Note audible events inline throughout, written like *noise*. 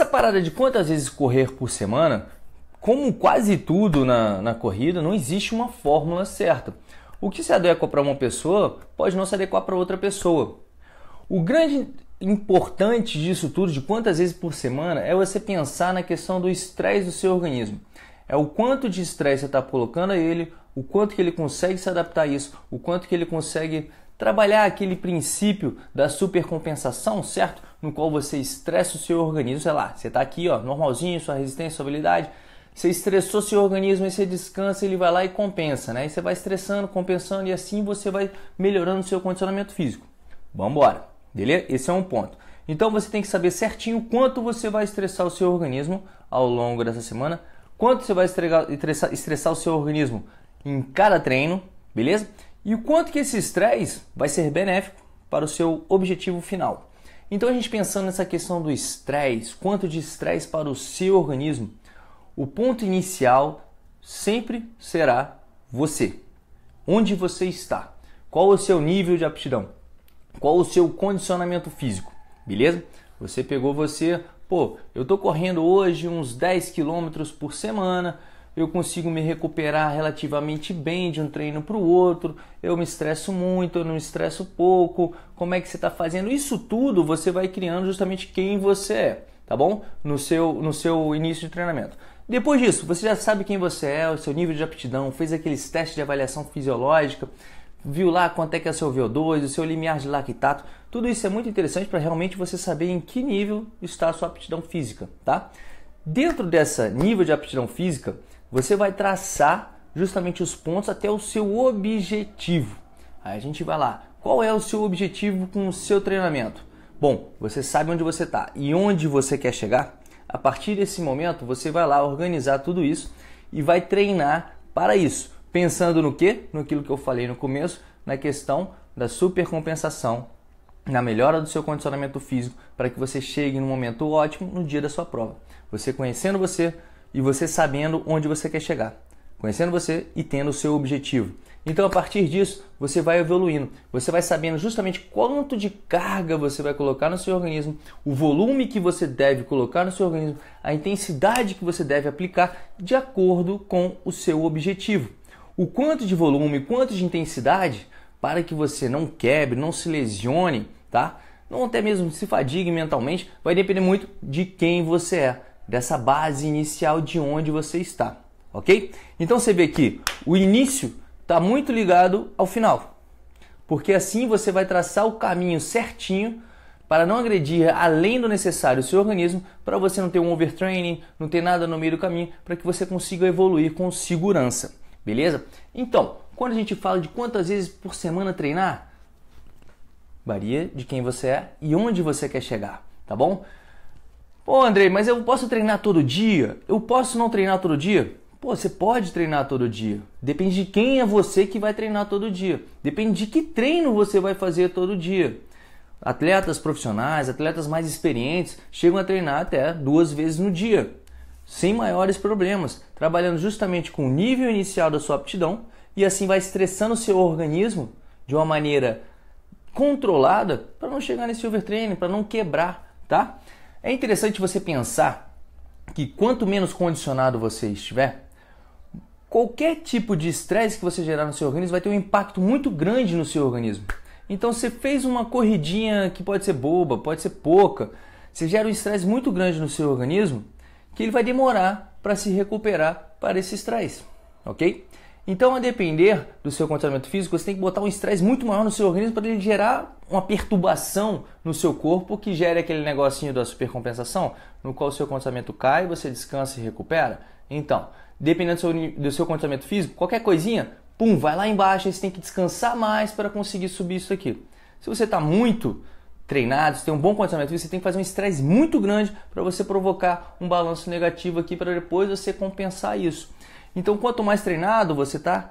Essa parada de quantas vezes correr por semana, como quase tudo na, na corrida, não existe uma fórmula certa. O que se adequa para uma pessoa pode não se adequar para outra pessoa. O grande importante disso tudo, de quantas vezes por semana, é você pensar na questão do estresse do seu organismo. É o quanto de estresse você está colocando a ele, o quanto que ele consegue se adaptar a isso, o quanto que ele consegue trabalhar aquele princípio da supercompensação, certo? no qual você estressa o seu organismo, sei lá, você está aqui, ó, normalzinho, sua resistência, sua habilidade, você estressou seu organismo e você descansa, ele vai lá e compensa, né? E você vai estressando, compensando e assim você vai melhorando o seu condicionamento físico. Vamos embora, beleza? Esse é um ponto. Então você tem que saber certinho quanto você vai estressar o seu organismo ao longo dessa semana, quanto você vai estressar, estressar o seu organismo em cada treino, beleza? E o quanto que esse estresse vai ser benéfico para o seu objetivo final. Então a gente pensando nessa questão do estresse, quanto de estresse para o seu organismo, o ponto inicial sempre será você. Onde você está? Qual o seu nível de aptidão? Qual o seu condicionamento físico? Beleza? Você pegou você, pô, eu tô correndo hoje uns 10 quilômetros por semana, eu consigo me recuperar relativamente bem de um treino para o outro, eu me estresso muito, eu não me estresso pouco, como é que você está fazendo? Isso tudo você vai criando justamente quem você é, tá bom? No seu, no seu início de treinamento. Depois disso, você já sabe quem você é, o seu nível de aptidão, fez aqueles testes de avaliação fisiológica, viu lá quanto é que é o seu VO2, o seu limiar de lactato. Tudo isso é muito interessante para realmente você saber em que nível está a sua aptidão física, tá? Dentro dessa nível de aptidão física, você vai traçar justamente os pontos até o seu objetivo. Aí a gente vai lá. Qual é o seu objetivo com o seu treinamento? Bom, você sabe onde você está e onde você quer chegar? A partir desse momento, você vai lá organizar tudo isso e vai treinar para isso, pensando no que? aquilo que eu falei no começo, na questão da supercompensação, na melhora do seu condicionamento físico, para que você chegue no momento ótimo no dia da sua prova. Você conhecendo você, e você sabendo onde você quer chegar, conhecendo você e tendo o seu objetivo. Então, a partir disso, você vai evoluindo. Você vai sabendo justamente quanto de carga você vai colocar no seu organismo, o volume que você deve colocar no seu organismo, a intensidade que você deve aplicar de acordo com o seu objetivo. O quanto de volume, quanto de intensidade, para que você não quebre, não se lesione, tá? Não até mesmo se fadigue mentalmente, vai depender muito de quem você é dessa base inicial de onde você está, ok? Então você vê que o início está muito ligado ao final, porque assim você vai traçar o caminho certinho para não agredir além do necessário o seu organismo, para você não ter um overtraining, não ter nada no meio do caminho, para que você consiga evoluir com segurança, beleza? Então, quando a gente fala de quantas vezes por semana treinar, varia de quem você é e onde você quer chegar, tá bom? Ô oh, Andrei, mas eu posso treinar todo dia? Eu posso não treinar todo dia? Pô, você pode treinar todo dia. Depende de quem é você que vai treinar todo dia. Depende de que treino você vai fazer todo dia. Atletas profissionais, atletas mais experientes, chegam a treinar até duas vezes no dia, sem maiores problemas, trabalhando justamente com o nível inicial da sua aptidão e assim vai estressando o seu organismo de uma maneira controlada para não chegar nesse overtraining, para não quebrar, tá? É interessante você pensar que quanto menos condicionado você estiver, qualquer tipo de estresse que você gerar no seu organismo vai ter um impacto muito grande no seu organismo. Então você fez uma corridinha que pode ser boba, pode ser pouca, você gera um estresse muito grande no seu organismo que ele vai demorar para se recuperar para esse estresse, ok? Então, a depender do seu condicionamento físico, você tem que botar um estresse muito maior no seu organismo para ele gerar uma perturbação no seu corpo que gere aquele negocinho da supercompensação, no qual o seu condicionamento cai, você descansa e recupera. Então, dependendo do seu, do seu condicionamento físico, qualquer coisinha, pum, vai lá embaixo, aí você tem que descansar mais para conseguir subir isso aqui. Se você está muito treinado, se tem um bom condicionamento físico, você tem que fazer um estresse muito grande para você provocar um balanço negativo aqui para depois você compensar isso. Então, quanto mais treinado você está,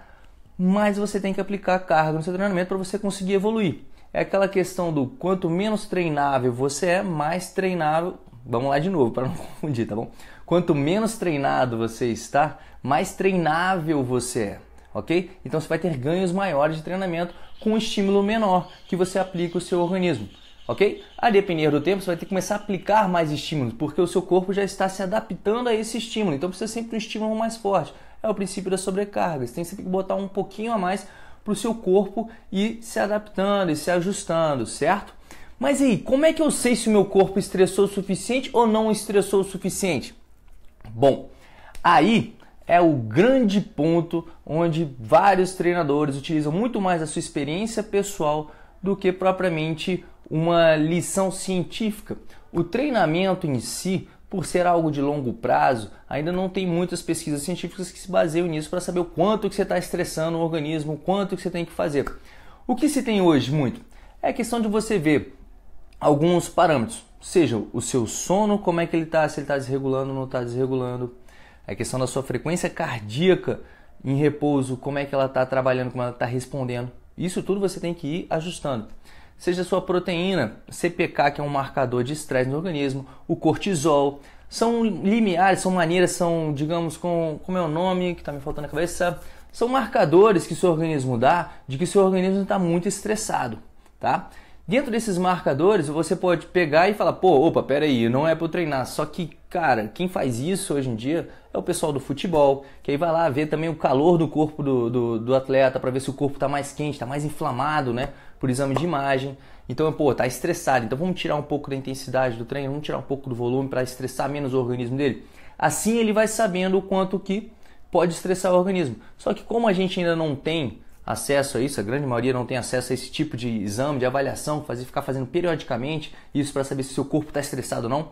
mais você tem que aplicar carga no seu treinamento para você conseguir evoluir. É aquela questão do quanto menos treinável você é, mais treinável. Vamos lá de novo para não *laughs* confundir, tá bom? Quanto menos treinado você está, mais treinável você é, ok? Então você vai ter ganhos maiores de treinamento com um estímulo menor que você aplica o seu organismo ok? A depender do tempo, você vai ter que começar a aplicar mais estímulos, porque o seu corpo já está se adaptando a esse estímulo. Então precisa sempre de um estímulo mais forte é o princípio da sobrecarga. Você tem sempre que botar um pouquinho a mais para o seu corpo e se adaptando e se ajustando, certo? Mas aí, como é que eu sei se o meu corpo estressou o suficiente ou não estressou o suficiente? Bom, aí é o grande ponto onde vários treinadores utilizam muito mais a sua experiência pessoal do que propriamente uma lição científica. O treinamento em si por ser algo de longo prazo, ainda não tem muitas pesquisas científicas que se baseiam nisso para saber o quanto que você está estressando o organismo, o quanto que você tem que fazer. O que se tem hoje muito é a questão de você ver alguns parâmetros, seja o seu sono, como é que ele está, se ele está desregulando ou não está desregulando, a questão da sua frequência cardíaca em repouso, como é que ela está trabalhando, como ela está respondendo. Isso tudo você tem que ir ajustando seja sua proteína CPK, que é um marcador de estresse no organismo, o cortisol. São limiares, são maneiras, são, digamos, com, como é o nome que está me faltando na cabeça, são marcadores que seu organismo dá de que seu organismo está muito estressado, tá? Dentro desses marcadores, você pode pegar e falar, pô, opa, peraí, não é para treinar. Só que, cara, quem faz isso hoje em dia é o pessoal do futebol, que aí vai lá ver também o calor do corpo do, do, do atleta, para ver se o corpo está mais quente, está mais inflamado, né? por exame de imagem. Então, pô, tá estressado. Então vamos tirar um pouco da intensidade do treino, vamos tirar um pouco do volume para estressar menos o organismo dele. Assim ele vai sabendo o quanto que pode estressar o organismo. Só que como a gente ainda não tem acesso a isso, a grande maioria não tem acesso a esse tipo de exame, de avaliação, fazer, ficar fazendo periodicamente isso para saber se seu corpo está estressado ou não.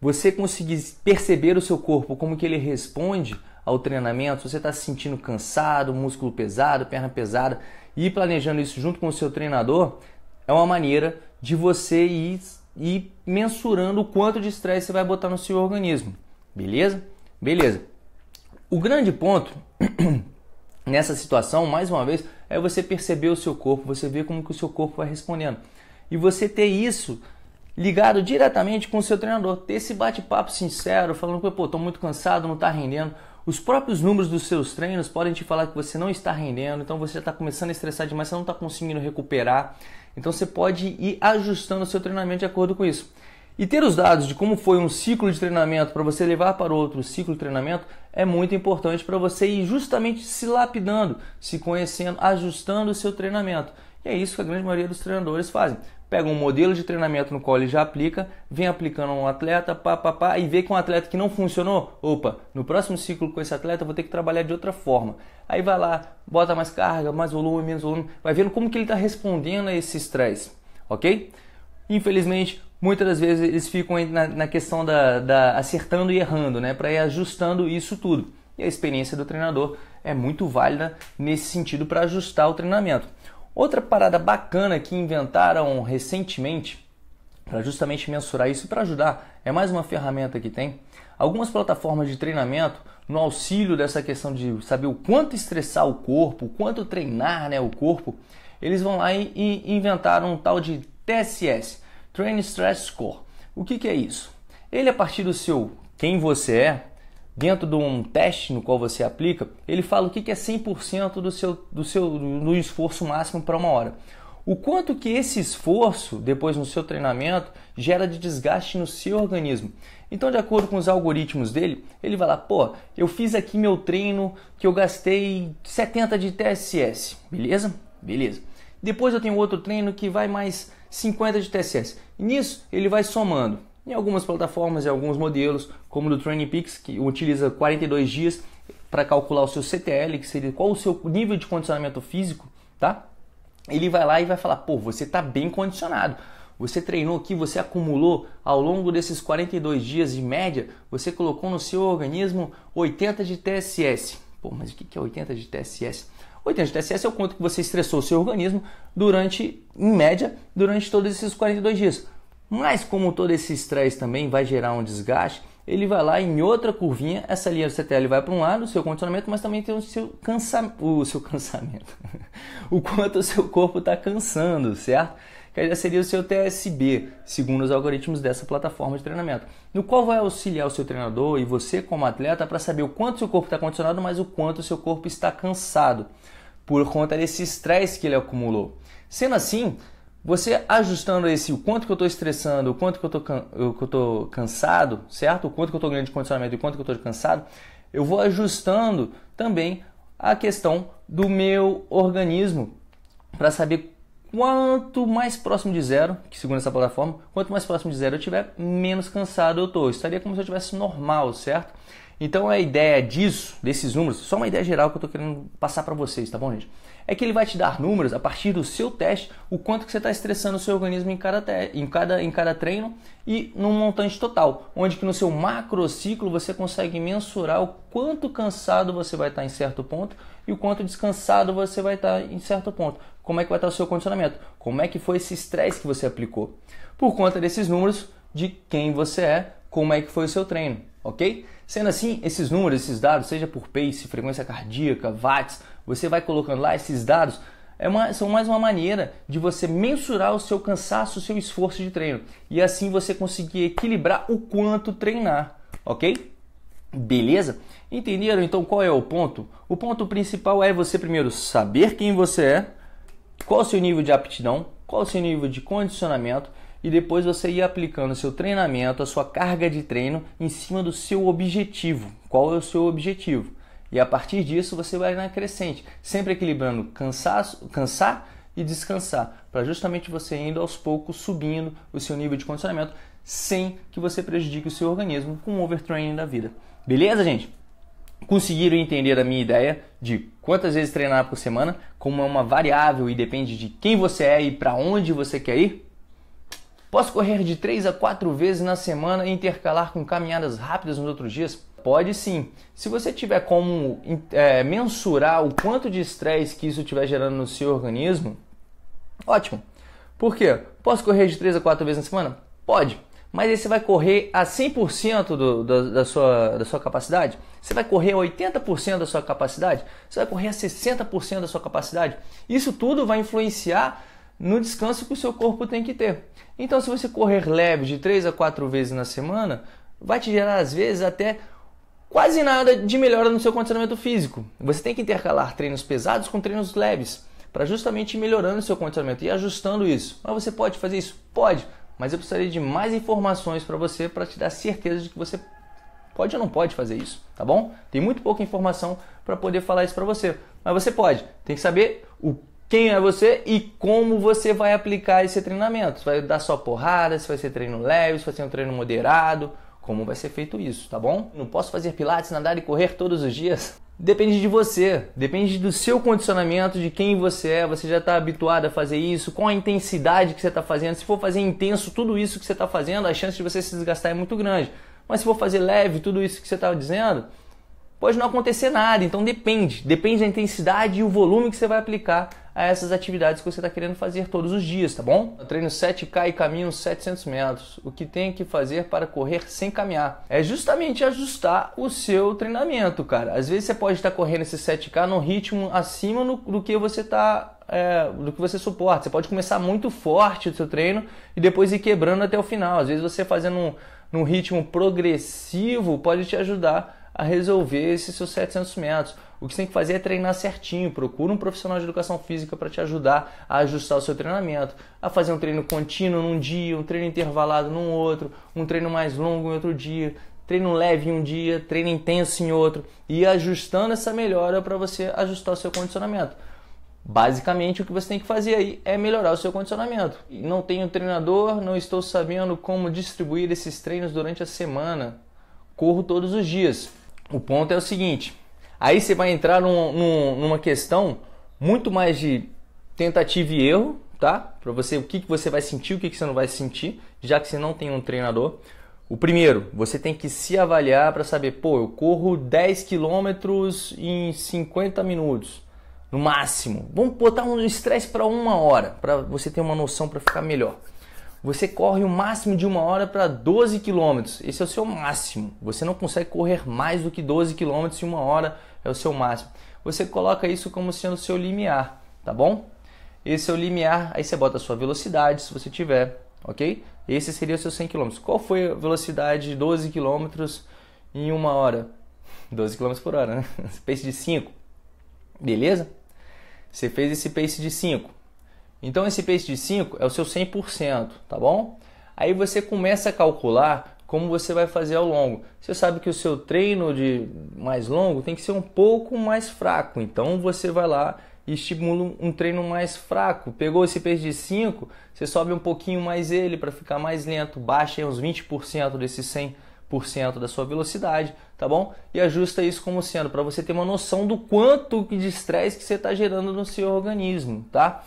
Você conseguir perceber o seu corpo, como que ele responde ao treinamento, se você está se sentindo cansado, músculo pesado, perna pesada, ir planejando isso junto com o seu treinador é uma maneira de você ir, ir mensurando o quanto de estresse você vai botar no seu organismo. Beleza? Beleza. O grande ponto *clears throat* nessa situação, mais uma vez, é você perceber o seu corpo, você ver como que o seu corpo vai respondendo. E você ter isso ligado diretamente com o seu treinador, ter esse bate-papo sincero, falando que, pô, tô muito cansado, não tá rendendo, os próprios números dos seus treinos podem te falar que você não está rendendo, então você está começando a estressar demais, você não está conseguindo recuperar. Então você pode ir ajustando o seu treinamento de acordo com isso. E ter os dados de como foi um ciclo de treinamento para você levar para outro ciclo de treinamento é muito importante para você ir justamente se lapidando, se conhecendo, ajustando o seu treinamento. E é isso que a grande maioria dos treinadores fazem pega um modelo de treinamento no qual ele já aplica, vem aplicando um atleta, pá, pá, pá, e vê que um atleta que não funcionou, opa, no próximo ciclo com esse atleta eu vou ter que trabalhar de outra forma. Aí vai lá, bota mais carga, mais volume, menos volume, vai vendo como que ele está respondendo a esse estresse, ok? Infelizmente, muitas das vezes eles ficam na, na questão da, da, acertando e errando, né, para ir ajustando isso tudo. E a experiência do treinador é muito válida nesse sentido para ajustar o treinamento. Outra parada bacana que inventaram recentemente para justamente mensurar isso e para ajudar, é mais uma ferramenta que tem. Algumas plataformas de treinamento, no auxílio dessa questão de saber o quanto estressar o corpo, o quanto treinar né, o corpo, eles vão lá e, e inventaram um tal de TSS, Train Stress Score. O que, que é isso? Ele, a partir do seu quem você é, dentro de um teste no qual você aplica, ele fala o que é 100% do seu, do seu do esforço máximo para uma hora. O quanto que esse esforço, depois no seu treinamento, gera de desgaste no seu organismo. Então, de acordo com os algoritmos dele, ele vai lá, pô, eu fiz aqui meu treino que eu gastei 70 de TSS, beleza? Beleza. Depois eu tenho outro treino que vai mais 50 de TSS. Nisso, ele vai somando em algumas plataformas e alguns modelos, como o do TrainingPix, que utiliza 42 dias para calcular o seu CTL, que seria qual o seu nível de condicionamento físico, tá? Ele vai lá e vai falar: pô, você está bem condicionado. Você treinou aqui, você acumulou ao longo desses 42 dias de média, você colocou no seu organismo 80 de TSS. Pô, mas o que é 80 de TSS? 80 de TSS é o quanto que você estressou o seu organismo durante, em média, durante todos esses 42 dias. Mas como todo esse estresse também vai gerar um desgaste, ele vai lá em outra curvinha, essa linha do CTL vai para um lado, o seu condicionamento, mas também tem o seu, cansa... o seu cansamento, *laughs* o quanto o seu corpo está cansando, certo? Que já seria o seu TSB, segundo os algoritmos dessa plataforma de treinamento, no qual vai auxiliar o seu treinador e você como atleta para saber o quanto o seu corpo está condicionado, mas o quanto o seu corpo está cansado por conta desse estresse que ele acumulou. Sendo assim, você ajustando esse o quanto que eu estou estressando, o quanto que eu estou can, cansado, certo? O quanto que eu estou ganhando de condicionamento e o quanto que eu estou cansado, eu vou ajustando também a questão do meu organismo para saber quanto mais próximo de zero, que segundo essa plataforma, quanto mais próximo de zero eu tiver, menos cansado eu estou. Estaria como se eu tivesse normal, certo? Então a ideia disso, desses números, só uma ideia geral que eu estou querendo passar para vocês, tá bom, gente? É que ele vai te dar números a partir do seu teste, o quanto que você está estressando o seu organismo em cada, em, cada, em cada treino e num montante total, onde que no seu macro ciclo você consegue mensurar o quanto cansado você vai estar tá em certo ponto e o quanto descansado você vai estar tá em certo ponto. Como é que vai estar tá o seu condicionamento? Como é que foi esse estresse que você aplicou? Por conta desses números de quem você é, como é que foi o seu treino, ok? Sendo assim, esses números, esses dados, seja por pace, frequência cardíaca, watts, você vai colocando lá esses dados, é uma, são mais uma maneira de você mensurar o seu cansaço, o seu esforço de treino. E assim você conseguir equilibrar o quanto treinar, ok? Beleza? Entenderam então qual é o ponto? O ponto principal é você primeiro saber quem você é, qual o seu nível de aptidão, qual o seu nível de condicionamento e depois você ia aplicando seu treinamento, a sua carga de treino em cima do seu objetivo. Qual é o seu objetivo? E a partir disso você vai na crescente, sempre equilibrando cansaço, cansar e descansar, para justamente você indo aos poucos subindo o seu nível de condicionamento sem que você prejudique o seu organismo com o overtraining da vida. Beleza, gente? Conseguiram entender a minha ideia de quantas vezes treinar por semana, como é uma variável e depende de quem você é e para onde você quer ir? Posso correr de 3 a 4 vezes na semana e intercalar com caminhadas rápidas nos outros dias? Pode sim. Se você tiver como é, mensurar o quanto de estresse que isso estiver gerando no seu organismo, ótimo. Por quê? Posso correr de 3 a 4 vezes na semana? Pode. Mas aí você vai correr a 100% do, do, da, sua, da sua capacidade? Você vai correr a 80% da sua capacidade? Você vai correr a 60% da sua capacidade? Isso tudo vai influenciar no descanso que o seu corpo tem que ter. Então, se você correr leve de 3 a 4 vezes na semana, vai te gerar às vezes até quase nada de melhora no seu condicionamento físico. Você tem que intercalar treinos pesados com treinos leves para justamente ir melhorando o seu condicionamento e ajustando isso. Mas você pode fazer isso? Pode, mas eu precisaria de mais informações para você para te dar certeza de que você pode ou não pode fazer isso, tá bom? Tem muito pouca informação para poder falar isso para você, mas você pode. Tem que saber o quem é você e como você vai aplicar esse treinamento. Se vai dar só porrada, se vai ser treino leve, se vai ser um treino moderado, como vai ser feito isso, tá bom? Não posso fazer pilates, nadar e correr todos os dias. Depende de você, depende do seu condicionamento, de quem você é, você já está habituado a fazer isso, qual a intensidade que você está fazendo. Se for fazer intenso tudo isso que você está fazendo, a chance de você se desgastar é muito grande. Mas se for fazer leve tudo isso que você está dizendo, pode não acontecer nada. Então depende, depende da intensidade e o volume que você vai aplicar a essas atividades que você está querendo fazer todos os dias, tá bom? Eu treino 7K e caminho 700 metros. O que tem que fazer para correr sem caminhar? É justamente ajustar o seu treinamento, cara. Às vezes você pode estar correndo esse 7K num ritmo acima no, do que você está é, do que você suporta. Você pode começar muito forte o seu treino e depois ir quebrando até o final. Às vezes você fazendo um, num ritmo progressivo pode te ajudar a resolver esses seus 700 metros o que você tem que fazer é treinar certinho. Procura um profissional de educação física para te ajudar a ajustar o seu treinamento, a fazer um treino contínuo num dia, um treino intervalado num outro, um treino mais longo em outro dia, treino leve em um dia, treino intenso em outro, e ajustando essa melhora para você ajustar o seu condicionamento. Basicamente, o que você tem que fazer aí é melhorar o seu condicionamento. Não tenho treinador, não estou sabendo como distribuir esses treinos durante a semana. Corro todos os dias. O ponto é o seguinte: Aí você vai entrar num, num, numa questão muito mais de tentativa e erro, tá? Para você, o que, que você vai sentir, o que, que você não vai sentir, já que você não tem um treinador. O primeiro, você tem que se avaliar para saber, pô, eu corro 10 quilômetros em 50 minutos, no máximo. Vamos botar um estresse para uma hora, para você ter uma noção para ficar melhor. Você corre o máximo de uma hora para 12 quilômetros. Esse é o seu máximo. Você não consegue correr mais do que 12 quilômetros em uma hora é o seu máximo. Você coloca isso como sendo o seu limiar, tá bom? Esse é o limiar, aí você bota a sua velocidade, se você tiver, ok? Esse seria o seu 100 km. Qual foi a velocidade de 12 km em uma hora? 12 km por hora, né? *laughs* Pace de 5, beleza? Você fez esse pace de 5. Então esse pace de 5 é o seu 100%, tá bom? Aí você começa a calcular como você vai fazer ao longo. Você sabe que o seu treino de mais longo tem que ser um pouco mais fraco, então você vai lá e estimula um treino mais fraco. Pegou esse peso de 5, você sobe um pouquinho mais ele para ficar mais lento, baixa aí uns 20% desse 100% da sua velocidade, tá bom? E ajusta isso como sendo para você ter uma noção do quanto de estresse que você está gerando no seu organismo, tá?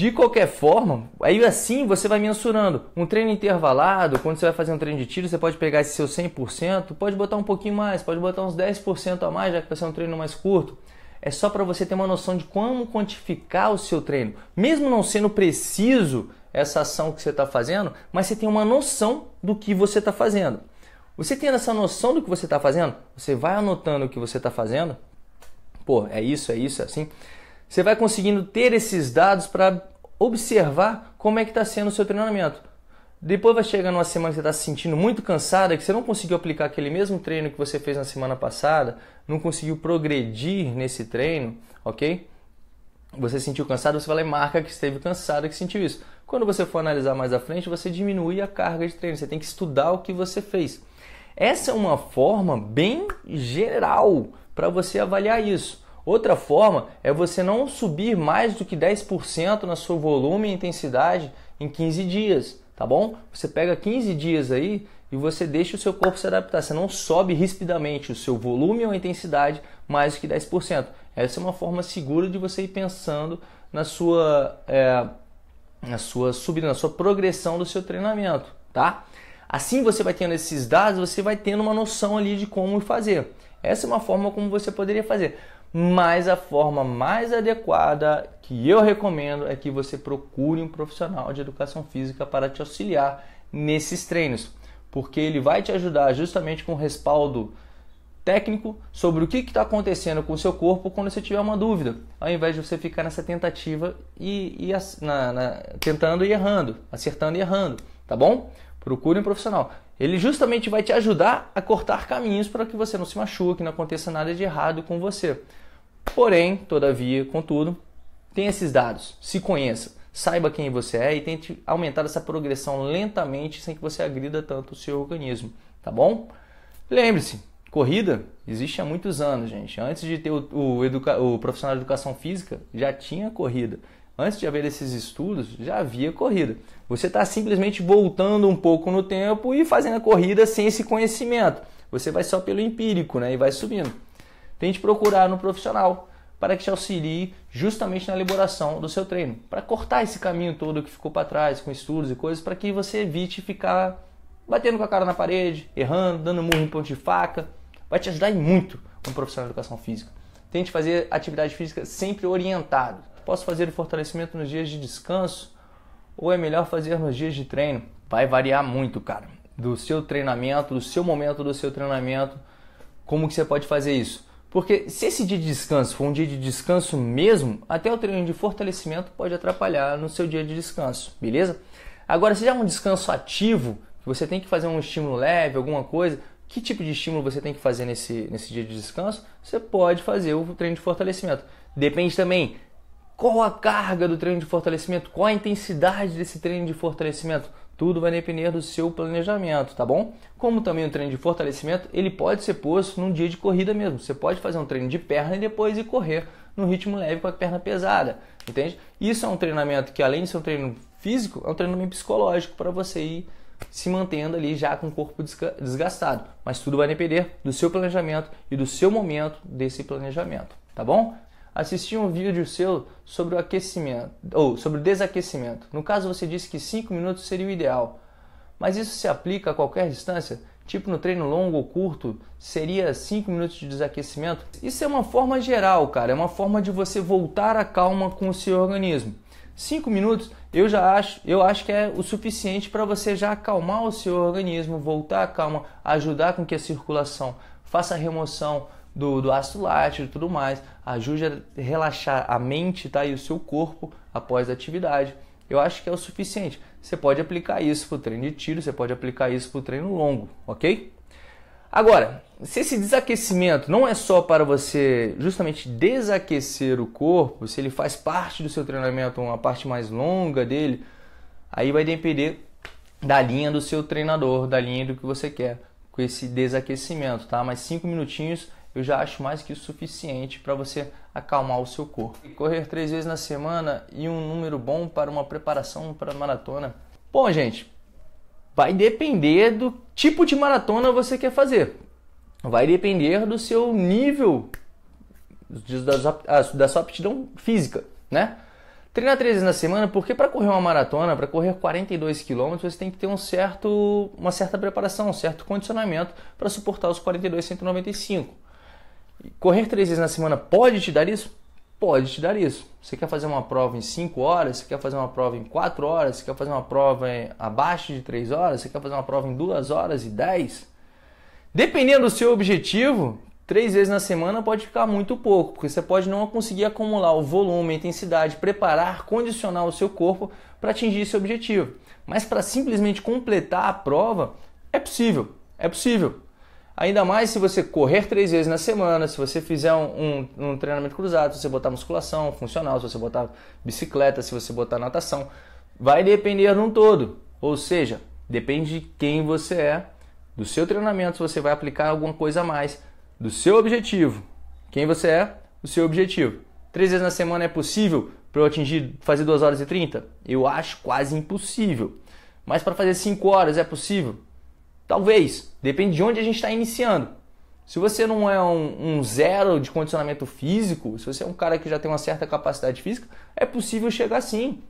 De qualquer forma, aí assim você vai mensurando. Um treino intervalado, quando você vai fazer um treino de tiro, você pode pegar esse seu 100%, pode botar um pouquinho mais, pode botar uns 10% a mais, já que vai ser um treino mais curto. É só para você ter uma noção de como quantificar o seu treino. Mesmo não sendo preciso essa ação que você está fazendo, mas você tem uma noção do que você está fazendo. Você tendo essa noção do que você está fazendo, você vai anotando o que você está fazendo. Pô, é isso, é isso, é assim. Você vai conseguindo ter esses dados para observar como é que está sendo o seu treinamento. Depois vai chegar numa semana que você está se sentindo muito cansada, que você não conseguiu aplicar aquele mesmo treino que você fez na semana passada, não conseguiu progredir nesse treino, ok? Você se sentiu cansado, você vai lá e marca que esteve e que sentiu isso. Quando você for analisar mais à frente, você diminui a carga de treino, você tem que estudar o que você fez. Essa é uma forma bem geral para você avaliar isso. Outra forma é você não subir mais do que 10% no seu volume e intensidade em 15 dias, tá bom? Você pega 15 dias aí e você deixa o seu corpo se adaptar. Você não sobe rispidamente o seu volume ou intensidade mais do que 10%. Essa é uma forma segura de você ir pensando na sua, é, na sua subida, na sua progressão do seu treinamento, tá? Assim você vai tendo esses dados, você vai tendo uma noção ali de como fazer. Essa é uma forma como você poderia fazer mas a forma mais adequada que eu recomendo é que você procure um profissional de educação física para te auxiliar nesses treinos, porque ele vai te ajudar justamente com respaldo técnico sobre o que está acontecendo com o seu corpo quando você tiver uma dúvida, ao invés de você ficar nessa tentativa e, e na, na, tentando e errando, acertando e errando, tá bom? Procure um profissional. Ele justamente vai te ajudar a cortar caminhos para que você não se machuque, não aconteça nada de errado com você. Porém, todavia, contudo, tenha esses dados, se conheça, saiba quem você é e tente aumentar essa progressão lentamente sem que você agrida tanto o seu organismo, tá bom? Lembre-se, corrida existe há muitos anos, gente. Antes de ter o, o, o profissional de educação física, já tinha corrida. Antes de haver esses estudos, já havia corrida. Você está simplesmente voltando um pouco no tempo e fazendo a corrida sem esse conhecimento. Você vai só pelo empírico né? e vai subindo tente procurar no profissional para que te auxilie justamente na elaboração do seu treino, para cortar esse caminho todo que ficou para trás com estudos e coisas, para que você evite ficar batendo com a cara na parede, errando, dando murro em ponto de faca. Vai te ajudar muito um profissional de educação física. Tente fazer atividade física sempre orientado. Posso fazer o fortalecimento nos dias de descanso ou é melhor fazer nos dias de treino? Vai variar muito, cara, do seu treinamento, do seu momento do seu treinamento, como que você pode fazer isso? Porque se esse dia de descanso for um dia de descanso mesmo, até o treino de fortalecimento pode atrapalhar no seu dia de descanso, beleza? Agora, se já é um descanso ativo, você tem que fazer um estímulo leve, alguma coisa, que tipo de estímulo você tem que fazer nesse, nesse dia de descanso, você pode fazer o treino de fortalecimento. Depende também qual a carga do treino de fortalecimento, qual a intensidade desse treino de fortalecimento. Tudo vai depender do seu planejamento, tá bom? Como também o treino de fortalecimento, ele pode ser posto num dia de corrida mesmo. Você pode fazer um treino de perna e depois ir correr no ritmo leve com a perna pesada, entende? Isso é um treinamento que além de ser um treino físico, é um treinamento psicológico para você ir se mantendo ali já com o corpo desgastado. Mas tudo vai depender do seu planejamento e do seu momento desse planejamento, tá bom? assisti um vídeo seu sobre o aquecimento ou sobre o desaquecimento. No caso, você disse que 5 minutos seria o ideal, mas isso se aplica a qualquer distância? Tipo no treino longo ou curto, seria 5 minutos de desaquecimento? Isso é uma forma geral, cara, é uma forma de você voltar à calma com o seu organismo. 5 minutos eu já acho, eu acho que é o suficiente para você já acalmar o seu organismo, voltar à calma, ajudar com que a circulação faça a remoção, do, do ácido lático e tudo mais. Ajude a relaxar a mente tá? e o seu corpo após a atividade. Eu acho que é o suficiente. Você pode aplicar isso para o treino de tiro, você pode aplicar isso para o treino longo, ok? Agora, se esse desaquecimento não é só para você justamente desaquecer o corpo, se ele faz parte do seu treinamento, uma parte mais longa dele, aí vai depender da linha do seu treinador, da linha do que você quer com esse desaquecimento, tá? Mas cinco minutinhos eu já acho mais que o suficiente para você acalmar o seu corpo. E correr três vezes na semana e um número bom para uma preparação para maratona. Bom, gente, vai depender do tipo de maratona você quer fazer. Vai depender do seu nível, da sua aptidão física, né? Treinar três vezes na semana, porque para correr uma maratona, para correr 42 km, você tem que ter um certo, uma certa preparação, um certo condicionamento para suportar os 42,195. Correr três vezes na semana pode te dar isso? Pode te dar isso. Você quer fazer uma prova em 5 horas? Você quer fazer uma prova em 4 horas? Você quer fazer uma prova em... abaixo de 3 horas? Você quer fazer uma prova em 2 horas e 10? Dependendo do seu objetivo, três vezes na semana pode ficar muito pouco, porque você pode não conseguir acumular o volume, a intensidade, preparar, condicionar o seu corpo para atingir esse objetivo. Mas para simplesmente completar a prova, é possível. É possível. Ainda mais se você correr três vezes na semana, se você fizer um, um, um treinamento cruzado, se você botar musculação, funcional, se você botar bicicleta, se você botar natação. Vai depender num todo. Ou seja, depende de quem você é, do seu treinamento, se você vai aplicar alguma coisa a mais, do seu objetivo. Quem você é, o seu objetivo. Três vezes na semana é possível para eu atingir, fazer 2 horas e 30? Eu acho quase impossível. Mas para fazer 5 horas é possível? Talvez, depende de onde a gente está iniciando. Se você não é um, um, zero de condicionamento físico, se você é um cara que já tem uma certa capacidade física, é possível chegar sim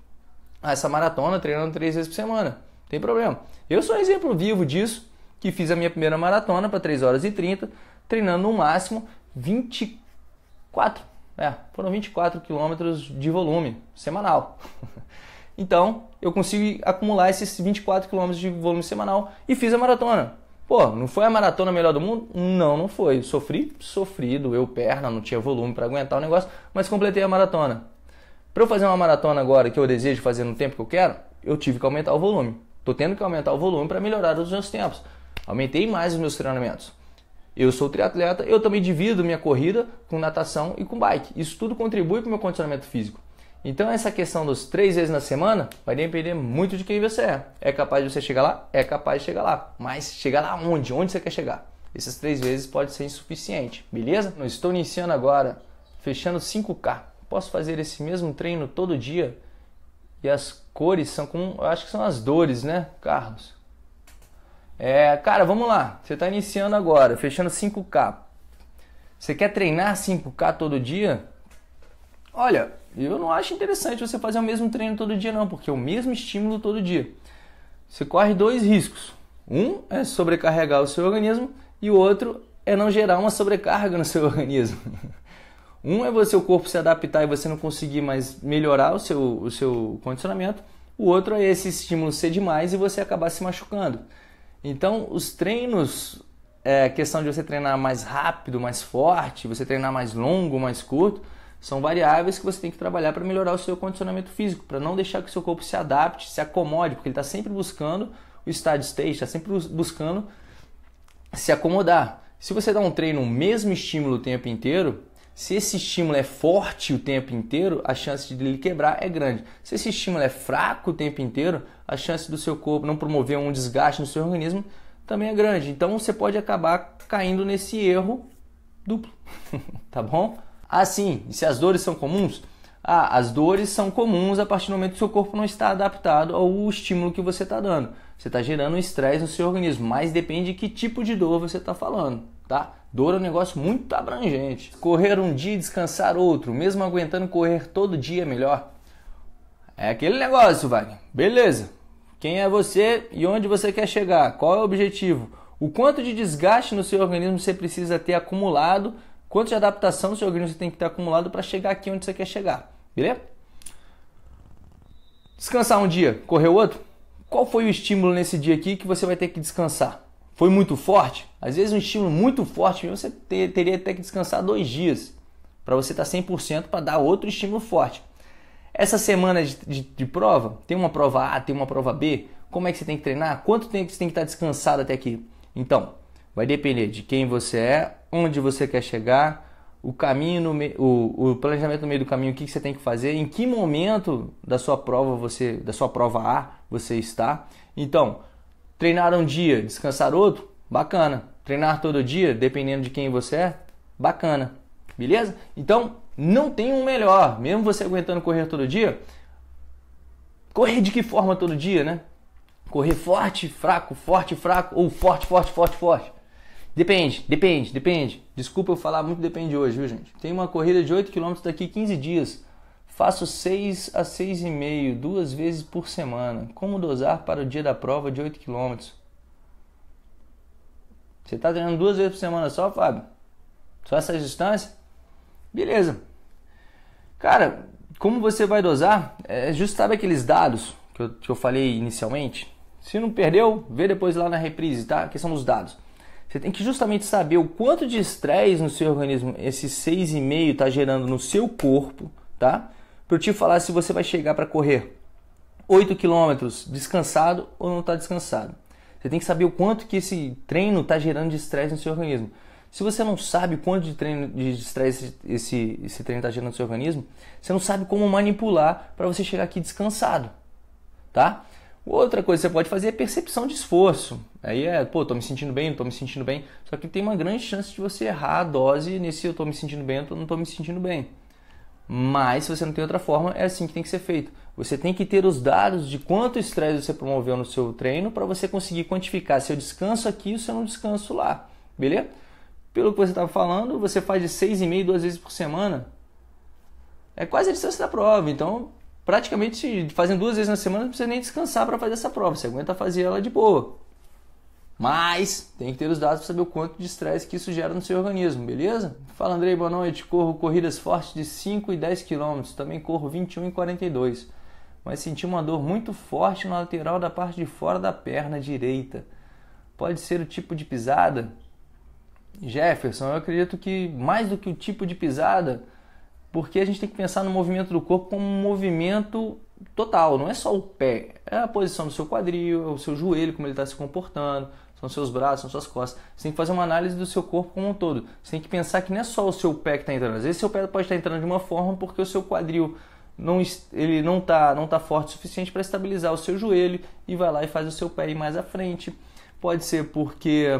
a essa maratona treinando três vezes por semana. Não tem problema. Eu sou um exemplo vivo disso, que fiz a minha primeira maratona para 3 horas e 30, treinando no máximo 24, é, foram 24 quilômetros de volume semanal. *laughs* Então, eu consigo acumular esses 24 km de volume semanal e fiz a maratona. Pô, não foi a maratona melhor do mundo? Não, não foi. Sofri, sofrido, eu perna, não tinha volume para aguentar o negócio, mas completei a maratona. Para eu fazer uma maratona agora que eu desejo fazer no tempo que eu quero, eu tive que aumentar o volume. Tô tendo que aumentar o volume para melhorar os meus tempos. Aumentei mais os meus treinamentos. Eu sou triatleta, eu também divido minha corrida com natação e com bike. Isso tudo contribui para o meu condicionamento físico. Então essa questão dos três vezes na semana vai depender muito de quem você é. É capaz de você chegar lá? É capaz de chegar lá. Mas chegar lá onde? Onde você quer chegar? Essas três vezes pode ser insuficiente, beleza? Eu estou iniciando agora, fechando 5K. Posso fazer esse mesmo treino todo dia? E as cores são com. Eu acho que são as dores, né, Carlos? É, cara, vamos lá. Você está iniciando agora, fechando 5K. Você quer treinar 5K todo dia? Olha, eu não acho interessante você fazer o mesmo treino todo dia, não, porque é o mesmo estímulo todo dia. Você corre dois riscos. Um é sobrecarregar o seu organismo e o outro é não gerar uma sobrecarga no seu *laughs* organismo. Um é você o corpo se adaptar e você não conseguir mais melhorar o seu, o seu condicionamento. O outro é esse estímulo ser demais e você acabar se machucando. Então, os treinos, é questão de você treinar mais rápido, mais forte, você treinar mais longo, mais curto são variáveis que você tem que trabalhar para melhorar o seu condicionamento físico, para não deixar que o seu corpo se adapte, se acomode, porque ele está sempre buscando o estado state, está sempre buscando se acomodar. Se você dá um treino o mesmo estímulo o tempo inteiro, se esse estímulo é forte o tempo inteiro, a chance de ele quebrar é grande. Se esse estímulo é fraco o tempo inteiro, a chance do seu corpo não promover um desgaste no seu organismo também é grande. Então você pode acabar caindo nesse erro duplo, *laughs* tá bom? Ah, sim, e se as dores são comuns? Ah, as dores são comuns a partir do momento que o seu corpo não está adaptado ao estímulo que você está dando. Você está gerando um estresse no seu organismo, mas depende de que tipo de dor você está falando, tá? Dor é um negócio muito abrangente. Correr um dia e descansar outro, mesmo aguentando correr todo dia é melhor. É aquele negócio, Wagner. Beleza. Quem é você e onde você quer chegar? Qual é o objetivo? O quanto de desgaste no seu organismo você precisa ter acumulado quanto de adaptação seu organismo tem que ter acumulado para chegar aqui onde você quer chegar, beleza? Descansar um dia, correr outro? Qual foi o estímulo nesse dia aqui que você vai ter que descansar? Foi muito forte? Às vezes um estímulo muito forte, você ter, teria até que descansar dois dias para você estar tá 100% para dar outro estímulo forte. Essa semana de, de, de, prova, tem uma prova A, tem uma prova B, como é que você tem que treinar? Quanto tempo você tem que estar tá descansado até aqui? Então, vai depender de quem você é, onde você quer chegar, o caminho, me... o, o, planejamento no meio do caminho, o que, que, você tem que fazer, em que momento da sua prova você, da sua prova A você está. Então, treinar um dia, descansar outro, bacana. Treinar todo dia, dependendo de quem você é, bacana. Beleza? Então, não tem um melhor. Mesmo você aguentando correr todo dia, correr de que forma todo dia, né? Correr forte, fraco, forte, fraco ou forte, forte, forte, forte. Depende, depende, depende. Desculpa eu falar muito depende hoje, viu, gente? Tem uma corrida de 8 km daqui 15 dias. Faço 6 a 6,5, duas vezes por semana. Como dosar para o dia da prova de 8 km? Você está treinando duas vezes por semana só, Fábio? Só essa distância? Beleza. Cara, como você vai dosar? É, é justo, sabe aqueles dados que eu, que eu falei inicialmente? Se não perdeu, vê depois lá na reprise, tá? Que são os dados. Você tem que justamente saber o quanto de estresse no seu organismo esse 6,5 está gerando no seu corpo, tá? Para eu te falar se você vai chegar para correr 8 km descansado ou não está descansado. Você tem que saber o quanto que esse treino está gerando de estresse no seu organismo. Se você não sabe quanto de treino de estresse esse, esse treino está gerando no seu organismo, você não sabe como manipular para você chegar aqui descansado, tá? Outra coisa que você pode fazer é percepção de esforço. Aí é, pô, tô me sentindo bem, não tô me sentindo bem. Só que tem uma grande chance de você errar a dose nesse eu tô me sentindo bem, eu não tô me sentindo bem. Mas se você não tem outra forma, é assim que tem que ser feito. Você tem que ter os dados de quanto estresse você promoveu no seu treino para você conseguir quantificar se eu descanso aqui ou se eu não descanso lá. Beleza? Pelo que você estava falando, você faz de 6,5 duas vezes por semana. É quase a distância da prova, então praticamente fazendo duas vezes na semana, não precisa nem descansar para fazer essa prova. Você aguenta fazer ela de boa. Mas tem que ter os dados para saber o quanto de estresse que isso gera no seu organismo, beleza? Fala Andrei, boa noite. Corro corridas fortes de 5 e 10 km, também corro 21 e 42. Mas senti uma dor muito forte na lateral da parte de fora da perna direita. Pode ser o tipo de pisada? Jefferson, eu acredito que mais do que o tipo de pisada, porque a gente tem que pensar no movimento do corpo como um movimento total, não é só o pé, é a posição do seu quadril, é o seu joelho, como ele está se comportando, são seus braços, são suas costas. Você tem que fazer uma análise do seu corpo como um todo. Você tem que pensar que não é só o seu pé que está entrando. Às vezes seu pé pode estar tá entrando de uma forma porque o seu quadril não ele não está não tá forte o suficiente para estabilizar o seu joelho e vai lá e faz o seu pé ir mais à frente. Pode ser porque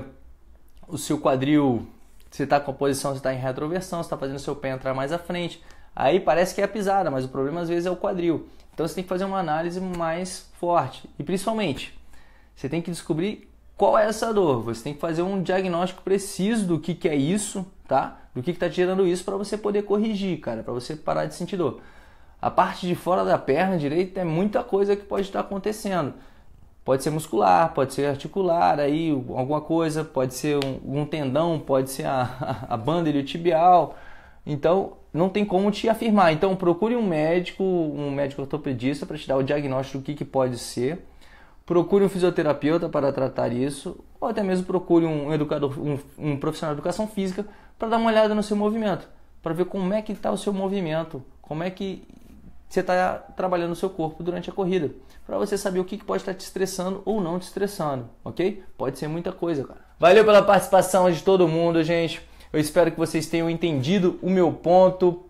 o seu quadril se está com a posição, se está em retroversão, se está fazendo seu pé entrar mais à frente. Aí parece que é a pisada, mas o problema às vezes é o quadril. Então você tem que fazer uma análise mais forte. E principalmente, você tem que descobrir qual é essa dor. Você tem que fazer um diagnóstico preciso do que, que é isso, tá? Do que está tirando isso para você poder corrigir, cara, para você parar de sentir dor. A parte de fora da perna direita é muita coisa que pode estar acontecendo. Pode ser muscular, pode ser articular, aí alguma coisa, pode ser um, um tendão, pode ser a, a banda iliotibial. Então, não tem como te afirmar. Então, procure um médico, um médico ortopedista para te dar o diagnóstico do que, que pode ser. Procure um fisioterapeuta para tratar isso, ou até mesmo procure um educador, um, um profissional de educação física para dar uma olhada no seu movimento, para ver como é que está o seu movimento, como é que você está trabalhando o seu corpo durante a corrida para você saber o que pode estar tá te estressando ou não te estressando, ok? Pode ser muita coisa, cara. Valeu pela participação de todo mundo, gente. Eu espero que vocês tenham entendido o meu ponto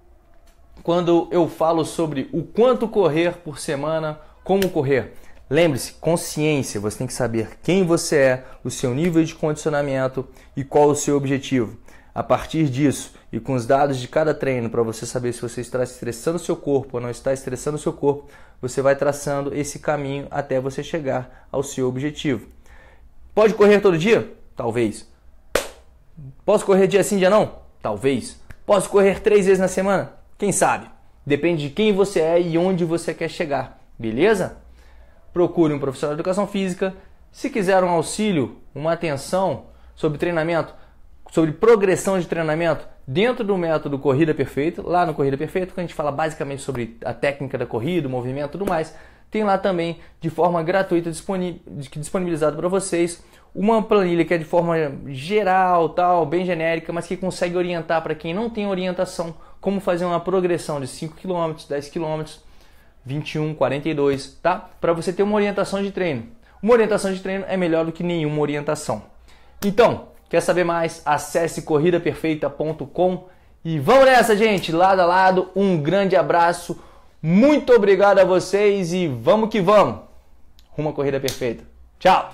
quando eu falo sobre o quanto correr por semana, como correr. Lembre-se, consciência, você tem que saber quem você é, o seu nível de condicionamento e qual o seu objetivo. A partir disso e com os dados de cada treino para você saber se você está estressando seu corpo ou não está estressando seu corpo, você vai traçando esse caminho até você chegar ao seu objetivo. Pode correr todo dia? Talvez. Posso correr dia sim, dia não? Talvez. Posso correr três vezes na semana? Quem sabe? Depende de quem você é e onde você quer chegar, beleza? Procure um profissional de educação física. Se quiser um auxílio, uma atenção sobre treinamento, sobre progressão de treinamento dentro do método Corrida Perfeita. Lá no Corrida Perfeita, que a gente fala basicamente sobre a técnica da corrida, o movimento e tudo mais, tem lá também de forma gratuita disponibilizado para vocês uma planilha que é de forma geral, tal, bem genérica, mas que consegue orientar para quem não tem orientação como fazer uma progressão de 5 km, 10 km, 21, 42, tá? Para você ter uma orientação de treino. Uma orientação de treino é melhor do que nenhuma orientação. Então, Quer saber mais? Acesse corridaperfeita.com e vamos nessa, gente! Lado a lado, um grande abraço, muito obrigado a vocês e vamos que vamos! Rumo à corrida perfeita. Tchau!